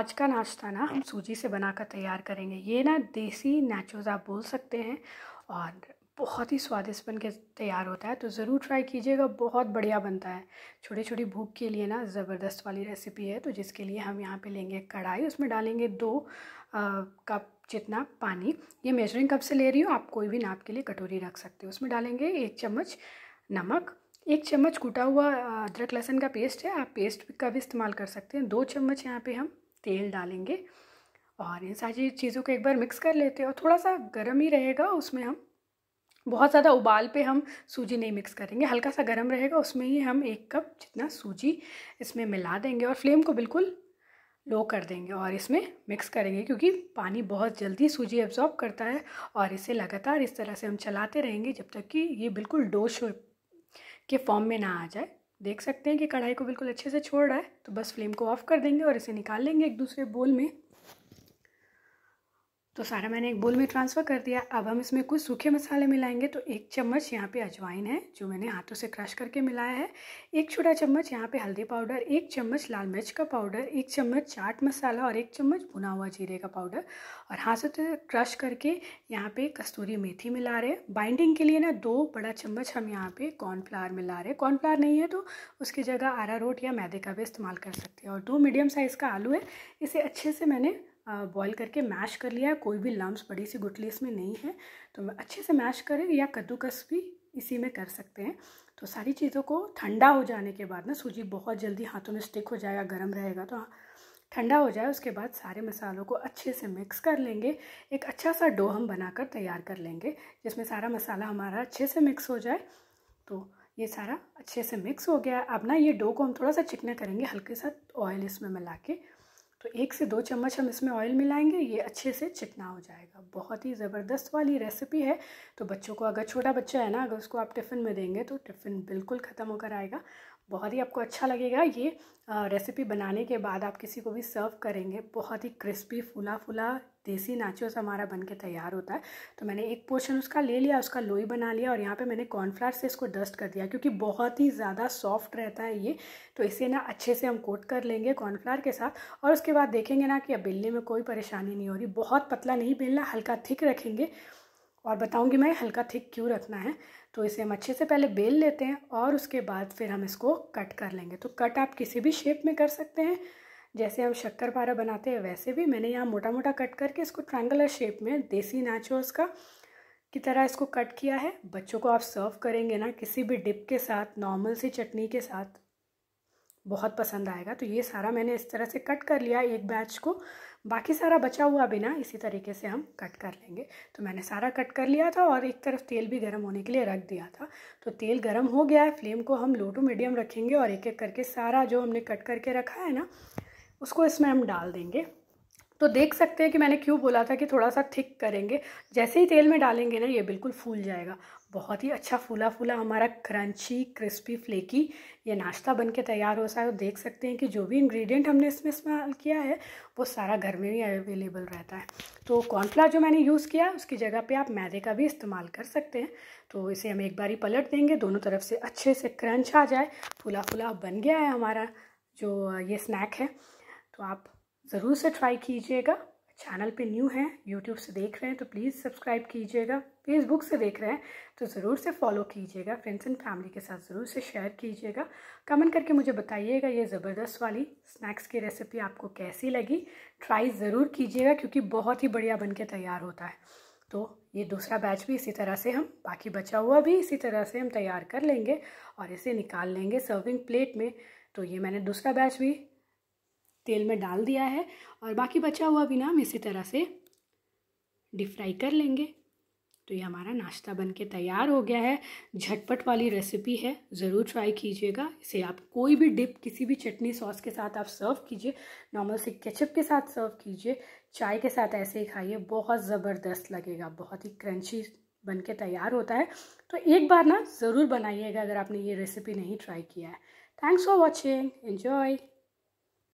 आज का नाश्ता ना हम सूजी से बनाकर तैयार करेंगे ये ना देसी नेचोज आप बोल सकते हैं और बहुत ही स्वादिष्ट बन के तैयार होता है तो ज़रूर ट्राई कीजिएगा बहुत बढ़िया बनता है छोटी छोटी भूख के लिए ना ज़बरदस्त वाली रेसिपी है तो जिसके लिए हम यहाँ पे लेंगे कढ़ाई उसमें डालेंगे दो कप जितना पानी ये मेजरिंग कप से ले रही हूँ आप कोई भी नाप के लिए कटोरी रख सकते हो उसमें डालेंगे एक चम्मच नमक एक चम्मच कूटा हुआ अदरक लहसन का पेस्ट है आप पेस्ट का भी इस्तेमाल कर सकते हैं दो चम्मच यहाँ पे हम तेल डालेंगे और इन सारी चीज़ों को एक बार मिक्स कर लेते हैं और थोड़ा सा गर्म ही रहेगा उसमें हम बहुत ज़्यादा उबाल पे हम सूजी नहीं मिक्स करेंगे हल्का सा गर्म रहेगा उसमें ही हम एक कप जितना सूजी इसमें मिला देंगे और फ्लेम को बिल्कुल लो कर देंगे और इसमें मिक्स करेंगे क्योंकि पानी बहुत जल्दी सूजी एब्जॉर्ब करता है और इसे लगातार इस तरह से हम चलाते रहेंगे जब तक कि ये बिल्कुल डोश के फॉर्म में ना आ जाए देख सकते हैं कि कढ़ाई को बिल्कुल अच्छे से छोड़ रहा है तो बस फ्लेम को ऑफ़ कर देंगे और इसे निकाल लेंगे एक दूसरे बोल में तो सारा मैंने एक बोल में ट्रांसफ़र कर दिया अब हम इसमें कुछ सूखे मसाले मिलाएंगे तो एक चम्मच यहाँ पे अजवाइन है जो मैंने हाथों से क्रश करके मिलाया है एक छोटा चम्मच यहाँ पे हल्दी पाउडर एक चम्मच लाल मिर्च का पाउडर एक चम्मच चाट मसाला और एक चम्मच भुना हुआ जीरे का पाउडर और हाथों से क्रश तो करके यहाँ पे कस्तूरी मेथी मिला रहे हैं बाइंडिंग के लिए ना दो बड़ा चम्मच हम यहाँ पर कॉर्नफ्लावर मिला रहे हैं कॉर्नफ्लावर नहीं है तो उसकी जगह आरा रोट या मैदे का भी इस्तेमाल कर सकते हैं और दो मीडियम साइज़ का आलू है इसे अच्छे से मैंने बॉईल करके मैश कर लिया है कोई भी लम्ब बड़ी सी गुटली इसमें नहीं है तो अच्छे से मैश करें या कद्दूकस भी इसी में कर सकते हैं तो सारी चीज़ों को ठंडा हो जाने के बाद ना सूजी बहुत जल्दी हाथों में स्टिक हो जाएगा गर्म रहेगा तो ठंडा हो जाए उसके बाद सारे मसालों को अच्छे से मिक्स कर लेंगे एक अच्छा सा डो हम बनाकर तैयार कर लेंगे जिसमें सारा मसाला हमारा अच्छे से मिक्स हो जाए तो ये सारा अच्छे से मिक्स हो गया अब ना ये डो को हम थोड़ा सा चिकना करेंगे हल्के सा ऑयल इसमें मिला के तो एक से दो चम्मच हम इसमें ऑयल मिलाएंगे ये अच्छे से चिकना हो जाएगा बहुत ही ज़बरदस्त वाली रेसिपी है तो बच्चों को अगर छोटा बच्चा है ना अगर उसको आप टिफ़िन में देंगे तो टिफ़िन बिल्कुल ख़त्म होकर आएगा बहुत ही आपको अच्छा लगेगा ये रेसिपी बनाने के बाद आप किसी को भी सर्व करेंगे बहुत ही क्रिस्पी फूला फूला देसी नाचोस हमारा बन के तैयार होता है तो मैंने एक पोर्शन उसका ले लिया उसका लोई बना लिया और यहाँ पे मैंने कॉर्नफ्लावर से इसको डस्ट कर दिया क्योंकि बहुत ही ज़्यादा सॉफ्ट रहता है ये तो इसे ना अच्छे से हम कोट कर लेंगे कॉर्नफ्लावर के साथ और उसके बाद देखेंगे ना कि अब बेलने में कोई परेशानी नहीं हो रही बहुत पतला नहीं बेलना हल्का थिक रखेंगे और बताऊँगी मैं हल्का थिक क्यों रखना है तो इसे हम अच्छे से पहले बेल लेते हैं और उसके बाद फिर हम इसको कट कर लेंगे तो कट आप किसी भी शेप में कर सकते हैं जैसे हम शक्कर पारा बनाते हैं वैसे भी मैंने यहाँ मोटा मोटा कट करके इसको ट्रायंगुलर शेप में देसी नाचोस का की तरह इसको कट किया है बच्चों को आप सर्व करेंगे ना किसी भी डिप के साथ नॉर्मल सी चटनी के साथ बहुत पसंद आएगा तो ये सारा मैंने इस तरह से कट कर लिया एक बैच को बाकी सारा बचा हुआ भी ना इसी तरीके से हम कट कर लेंगे तो मैंने सारा कट कर लिया था और एक तरफ तेल भी गर्म होने के लिए रख दिया था तो तेल गर्म हो गया है फ्लेम को हम लो टू मीडियम रखेंगे और एक एक करके सारा जो हमने कट करके रखा है ना उसको इसमें हम डाल देंगे तो देख सकते हैं कि मैंने क्यों बोला था कि थोड़ा सा थिक करेंगे जैसे ही तेल में डालेंगे ना ये बिल्कुल फूल जाएगा बहुत ही अच्छा फूला फूला हमारा क्रंची क्रिस्पी फ्लेकी ये नाश्ता बन के तैयार हो तो देख सकते हैं कि जो भी इंग्रेडिएंट हमने इसमें इस्तेमाल किया है वो सारा घर में ही अवेलेबल रहता है तो कॉर्नफ्लावर जो मैंने यूज़ किया उसकी जगह पे आप मैदे का भी इस्तेमाल कर सकते हैं तो इसे हम एक बार ही पलट देंगे दोनों तरफ से अच्छे से क्रंच आ जाए फूला फूला बन गया है हमारा जो ये स्नैक है तो आप ज़रूर से ट्राई कीजिएगा चैनल पे न्यू हैं यूट्यूब से देख रहे हैं तो प्लीज़ सब्सक्राइब कीजिएगा फेसबुक से देख रहे हैं तो ज़रूर से फॉलो कीजिएगा फ्रेंड्स एंड फैमिली के साथ ज़रूर से शेयर कीजिएगा कमेंट करके मुझे बताइएगा ये ज़बरदस्त वाली स्नैक्स की रेसिपी आपको कैसी लगी ट्राई ज़रूर कीजिएगा क्योंकि बहुत ही बढ़िया बन के तैयार होता है तो ये दूसरा बैच भी इसी तरह से हम बाकी बचा हुआ भी इसी तरह से हम तैयार कर लेंगे और इसे निकाल लेंगे सर्विंग प्लेट में तो ये मैंने दूसरा बैच भी तेल में डाल दिया है और बाकी बचा हुआ बिना हम इसी तरह से डीप फ्राई कर लेंगे तो ये हमारा नाश्ता बन के तैयार हो गया है झटपट वाली रेसिपी है ज़रूर ट्राई कीजिएगा इसे आप कोई भी डिप किसी भी चटनी सॉस के साथ आप सर्व कीजिए नॉर्मल से केचप के साथ सर्व कीजिए चाय के साथ ऐसे ही खाइए बहुत ज़बरदस्त लगेगा बहुत ही क्रंची बन के तैयार होता है तो एक बार ना ज़रूर बनाइएगा अगर आपने ये रेसिपी नहीं ट्राई किया है थैंक्स फॉर वॉचिंग एन्जॉय